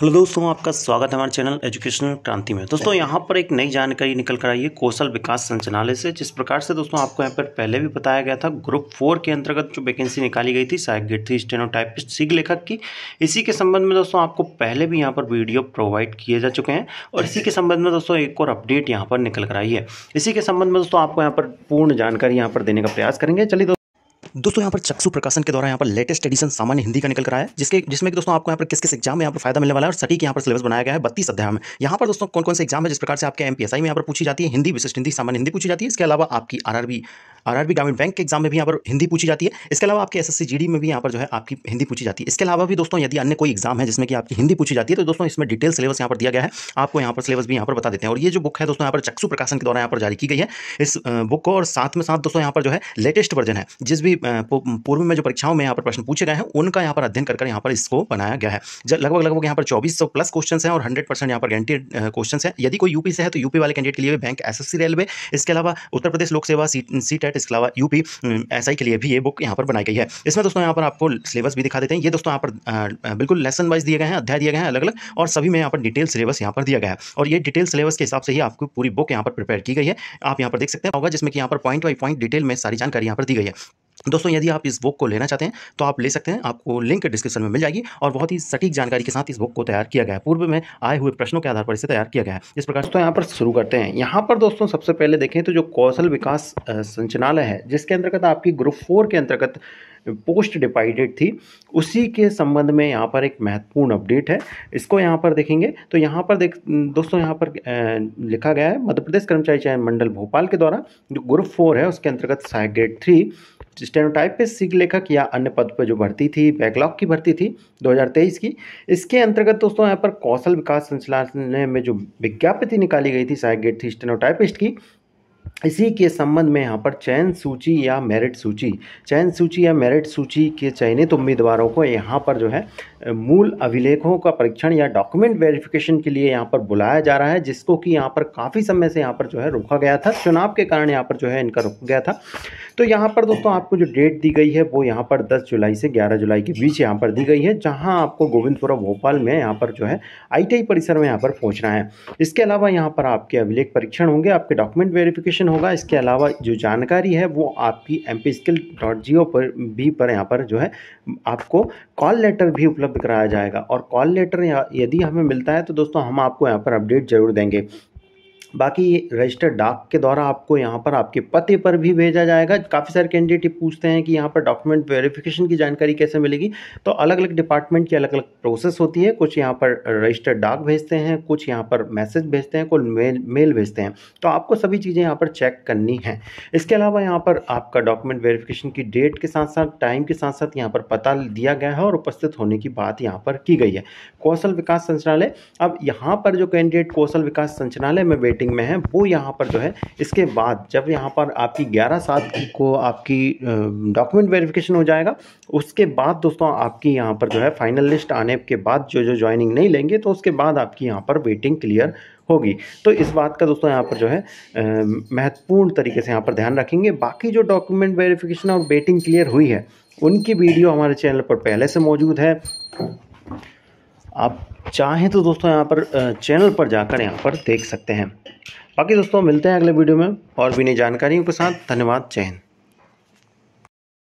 hello दोस्तों आपका स्वागत है हमारे चैनल एजुकेशनल क्रांति में दोस्तों यहाँ पर एक नई जानकारी निकल कर आई है कौशल विकास संचालय से जिस प्रकार से दोस्तों आपको यहाँ पर पहले भी बताया गया था ग्रुप फोर के अंतर्गत जो वैकेंसी निकाली गई थी सहायक गेट थी स्टेनोटाइपिस्ट सिग लेखक की इसी के संबंध में दोस्तों आपको पहले भी यहाँ पर वीडियो प्रोवाइड किए जा चुके हैं और इसी के संबंध में दोस्तों एक और अपडेट यहाँ पर निकल कर आई है इसी के संबंध में दोस्तों आपको यहाँ पर पूर्ण जानकारी यहाँ पर देने का प्रयास करेंगे चलिए दोस्तों यहाँ पर चक्षु प्रकाशन के द्वारा यहाँ पर लेटेस्ट एडिशन सामान्य हिंदी का निकल कर आया है जिसके जिसमें कि दोस्तों आपको यहाँ पर किस किस एग्जाम में यहाँ पर फायदा मिलने वाला है और सटीक यहाँ पर सिलेबस बनाया गया है बत्तीस अध्याय में यहाँ पर दोस्तों कौन कौन से एग्जाम है जिस प्रकार से आपके एमपीएसआई में यहाँ पर पूछी जाती है हिंदी विशिष्ट हिंदी सामान्य हिंदी पूछी जाती है इसके अलावा आपकी आरआरबी आरआरबी ग्रामीण बैंक के एग्जाम में भी यहाँ पर हिंदी पूछी जाती है इसके अलावा आपके एसएससी जीडी में भी यहाँ पर जो है आपकी हिंदी पूछी जाती है इसके अलावा भी दोस्तों यदि अन्य कोई एग्जाम है जिसमें कि आपकी हिंदी पूछी जाती है तो दोस्तों इसमें डिटेल सिलेबस यहाँ पर दिया गया है आपको यहाँ पर सिलेबस भी यहाँ पर बता देते हैं और ये जो बुक है दोस्तों यहाँ पर चक्षु प्रकाशन के द्वारा यहाँ पर जारी की गई है इस बुक को और साथ में साथ दोस्तों यहाँ पर जो है लेटेस्ट वर्जन है जिस भी पूर्व में जो परीक्षाओं में यहाँ पर प्रश्न पूछे गए हैं उनका यहाँ पर अध्ययन कर यहाँ पर इसको बनाया गया है लगभग लगभग यहाँ पर चौबीस प्लस क्वेश्चन है और हंड्रेड परसेंट यहाँ पर गारंटी क्वेश्चन है यदि कोई यूपी से है तो यूपी वाले कैंडिडेट के लिए बैंक एस रेलवे इसके अलावा उत्तर प्रदेश लोक सेवा सी टेट इसके अलावा यूपी एसआई के लिए भी ये बुक यहाँ पर बनाई गई है इसमें दोस्तों यहाँ पर आपको सिलेबस भी दिखा देते हैं ये दोस्तों यहाँ पर बिल्कुल लेसन वाइज दिए गए हैं अध्याय दिए गए हैं अलग अलग और सभी में यहाँ पर डिटेल सिलेबस यहाँ पर दिया गया है और ये डिटेल सिलेबस के हिसाब से ही आपको पूरी बुक यहाँ पर प्रिपेयर की गई है आप यहाँ पर देख सकते हैं होगा जिसमें कि यहाँ पर पॉइंट बाई पॉइंट डिटेल में सारी जानकारी यहाँ पर दी गई है दोस्तों यदि आप इस बुक को लेना चाहते हैं तो आप ले सकते हैं आपको लिंक डिस्क्रिप्शन में मिल जाएगी और बहुत ही सटीक जानकारी के साथ इस बुक को तैयार किया गया है पूर्व में आए हुए प्रश्नों के आधार पर इसे तैयार किया गया है इस प्रकार दोस्तों यहाँ पर शुरू करते हैं यहाँ पर दोस्तों सबसे पहले देखें तो जो कौशल विकास संचालय है जिसके अंतर्गत आपकी ग्रुप फोर के अंतर्गत पोस्ट डिवाइडेड थी उसी के संबंध में यहाँ पर एक महत्वपूर्ण अपडेट है इसको यहाँ पर देखेंगे तो यहाँ पर देख दोस्तों यहाँ पर लिखा गया है मध्य प्रदेश कर्मचारी चयन मंडल भोपाल के द्वारा जो ग्रुप फोर है उसके अंतर्गत सहायक ग्रेड थ्री पे सिख लेखक या अन्य पद पर जो भर्ती थी बैकलॉग की भर्ती थी 2023 की इसके अंतर्गत दोस्तों यहाँ पर कौशल विकास संचालन में जो विज्ञापति निकाली गई थी सहायक गेट थी स्टेनोटाइपिस्ट की इसी के संबंध में यहाँ पर चयन सूची या मेरिट सूची चयन सूची या मेरिट सूची के चयनित उम्मीदवारों को यहाँ पर जो है मूल अभिलेखों का परीक्षण या डॉक्यूमेंट वेरिफिकेशन के लिए यहाँ पर बुलाया जा रहा है जिसको कि यहाँ पर काफ़ी समय से यहाँ पर जो है रोका गया था चुनाव के कारण यहाँ पर जो है इनका रोका गया था तो यहाँ पर दोस्तों आपको जो डेट दी गई है वो यहाँ पर दस जुलाई से ग्यारह जुलाई के बीच यहाँ पर दी गई है जहाँ आपको गोविंदपुरा भोपाल में यहाँ पर जो है आई परिसर में यहाँ पर पहुँचना है इसके अलावा यहाँ पर आपके अभिलेख परीक्षण होंगे आपके डॉक्यूमेंट वेरिफिकेशन नोटिफिकेशन होगा इसके अलावा जो जानकारी है वो आपकी M P skill dot G O पर भी पर यहाँ पर जो है आपको कॉल लेटर भी उपलब्ध कराया जाएगा और कॉल लेटर यदि हमें मिलता है तो दोस्तों हम आपको यहाँ पर अपडेट जरूर देंगे बाकी रजिस्टर डाक के द्वारा आपको यहाँ पर आपके पते पर भी भेजा जाएगा काफ़ी सारे कैंडिडेट पूछते हैं कि यहाँ पर डॉक्यूमेंट वेरिफिकेशन की जानकारी कैसे मिलेगी तो अलग अलग डिपार्टमेंट की अलग अलग प्रोसेस होती है कुछ यहाँ पर रजिस्टर डाक भेजते हैं कुछ यहाँ पर मैसेज भेजते हैं कुछ मेल मेल भेजते हैं तो आपको सभी चीज़ें यहाँ पर चेक करनी है इसके अलावा यहाँ पर आपका डॉक्यूमेंट वेरिफिकेशन की डेट के साथ साथ टाइम के साथ साथ यहाँ पर पता दिया गया है और उपस्थित होने की बात यहाँ पर की गई है कौशल विकास संचालय अब यहाँ पर जो कैंडिडेट कौशल विकास संचालय में रेटिंग में है वो यहाँ पर जो है इसके बाद जब यहाँ पर आपकी ग्यारह सात को आपकी डॉक्यूमेंट वेरिफिकेशन हो जाएगा उसके बाद दोस्तों आपकी यहाँ पर जो है फाइनल लिस्ट आने के बाद जो जो ज्वाइनिंग नहीं लेंगे तो उसके बाद आपकी यहाँ पर वेटिंग क्लियर होगी तो इस बात का दोस्तों यहाँ पर जो है महत्वपूर्ण तरीके से यहाँ पर ध्यान रखेंगे बाकी जो डॉक्यूमेंट वेरिफिकेशन और वेटिंग क्लियर हुई है उनकी वीडियो हमारे चैनल पर पहले से मौजूद है आप चाहें तो दोस्तों यहाँ पर चैनल पर जाकर यहाँ पर देख सकते हैं बाकी दोस्तों मिलते हैं अगले वीडियो में और भी नई जानकारियों के साथ धन्यवाद जय हिंद